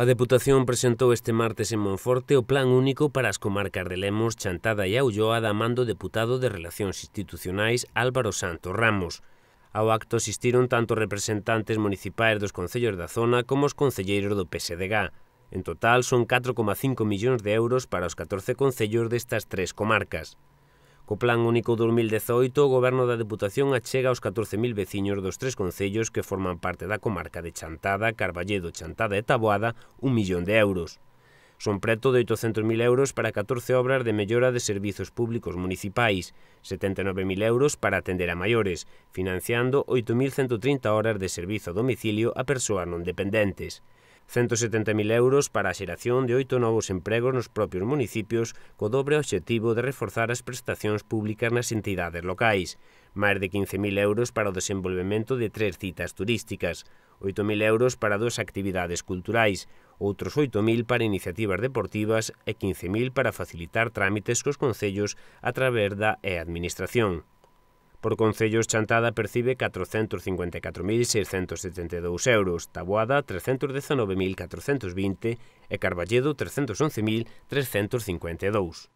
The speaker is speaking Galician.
A Deputación presentou este martes en Monforte o Plan Único para as comarcas de Lemos, Chantada e Aulloa da mando deputado de Relacións Institucionais Álvaro Santos Ramos. Ao acto asistiron tanto representantes municipais dos concellos da zona como os concelleiros do PSDG. En total son 4,5 millóns de euros para os 14 concellos destas tres comarcas. Co Plan Único 2018, o Goberno da Deputación achega aos 14.000 veciños dos tres concellos que forman parte da comarca de Chantada, Carballedo, Chantada e Taboada un millón de euros. Son preto de 800.000 euros para 14 obras de mellora de servizos públicos municipais, 79.000 euros para atender a maiores, financiando 8.130 horas de servizo a domicilio a persoas non dependentes. 170.000 euros para a xeración de oito novos empregos nos propios municipios co dobre obxectivo de reforzar as prestacións públicas nas entidades locais, máis de 15.000 euros para o desenvolvemento de tres citas turísticas, 8.000 euros para dúas actividades culturais, outros 8.000 para iniciativas deportivas e 15.000 para facilitar trámites cos concellos a través da e-administración. Por concellos, Chantada percibe 454.672 euros, Taboada 319.420 e Carballedo 311.352.